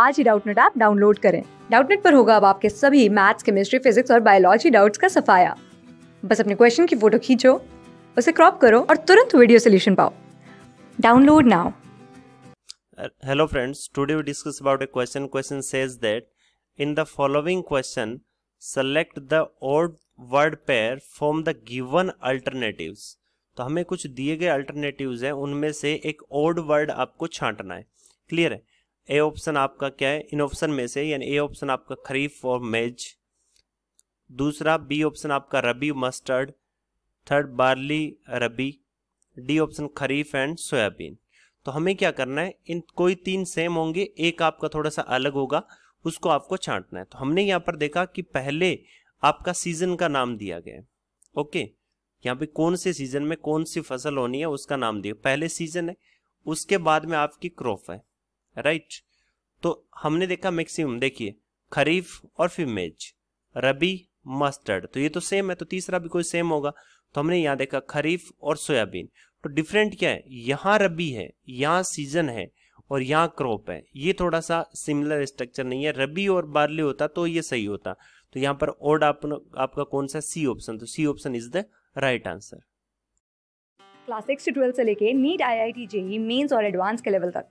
आज ही Doubtnut app download करें डाउटनेट पर होगा अब आपके सभी मैथ्स केमिस्ट्री फिजिक्स और बायोलॉजी डाउट्स का सफाया बस अपने क्वेश्चन की फोटो खींचो उसे क्रॉप करो और तुरंत वीडियो सोल्यूशन पाओ download now hello uh, friends today we discuss about a question question says that in the following question select the odd word pair from the given alternatives तो हमें कुछ दिए गए अल्टरनेटिव्स हैं उनमें से एक ओड वर्ड आपको छांटना है क्लियर है ए ऑप्शन आपका क्या है इन ऑप्शन में से यानी ए ऑप्शन आपका खरीफ और मेज दूसरा बी ऑप्शन आपका rabi mustard third barley rabi D option kharif and soybean तो हमें क्या करना है इन कोई तीन सेम होंगे एक आपका थोड़ा सा अलग होगा उसको आपको छांटना है तो हमने यहाँ पर देखा कि पहले आपका सीजन का नाम दिया गया ओके यहाँ पे कौन से सीजन में कौन सी फसल होनी है उसका नाम दिया पहले सीजन है उसके बाद में आपकी क्रॉप है राइट तो हमने देखा मैक्सिमम देखिए खरीफ और फिर मेज रबी मस्टर्ड तो ये तो सेम है तो तीसरा भी कोई सेम होगा तो हमने यहाँ देखा खरीफ और सोयाबीन तो डिफरेंट क्या है यहाँ रबी है यहाँ सीजन है और यहाँ क्रॉप है ये थोड़ा सा सिमिलर स्ट्रक्चर नहीं है रबी और बार्ली होता तो ये सही होता तो यहाँ पर ओड आप, आपका कौन सा सी ऑप्शन तो C option is the right answer class six से लेके NEET I I T JEE mains और एडवांस के लेवल तक